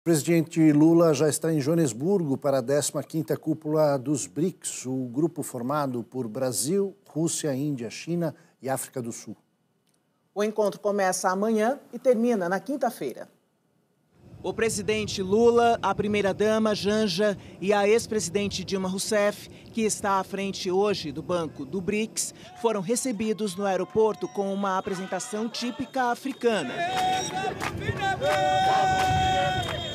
O presidente Lula já está em Joanesburgo para a 15ª cúpula dos BRICS, o grupo formado por Brasil, Rússia, Índia, China e África do Sul. O encontro começa amanhã e termina na quinta-feira. O presidente Lula, a primeira-dama Janja e a ex-presidente Dilma Rousseff, que está à frente hoje do banco do BRICS, foram recebidos no aeroporto com uma apresentação típica africana.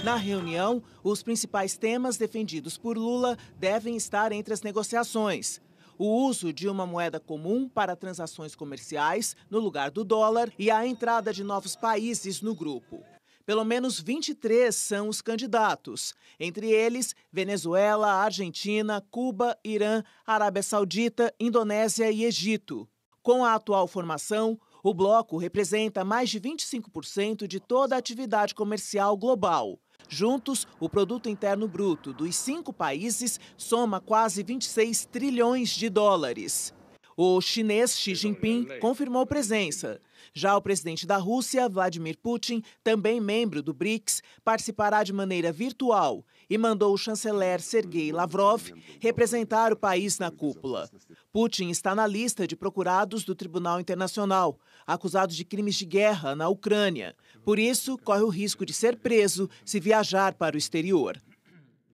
Na reunião, os principais temas defendidos por Lula devem estar entre as negociações. O uso de uma moeda comum para transações comerciais, no lugar do dólar, e a entrada de novos países no grupo. Pelo menos 23 são os candidatos, entre eles Venezuela, Argentina, Cuba, Irã, Arábia Saudita, Indonésia e Egito. Com a atual formação, o bloco representa mais de 25% de toda a atividade comercial global. Juntos, o produto interno bruto dos cinco países soma quase 26 trilhões de dólares. O chinês Xi Jinping confirmou presença. Já o presidente da Rússia, Vladimir Putin, também membro do BRICS, participará de maneira virtual e mandou o chanceler Sergei Lavrov representar o país na cúpula. Putin está na lista de procurados do Tribunal Internacional, acusado de crimes de guerra na Ucrânia. Por isso, corre o risco de ser preso se viajar para o exterior.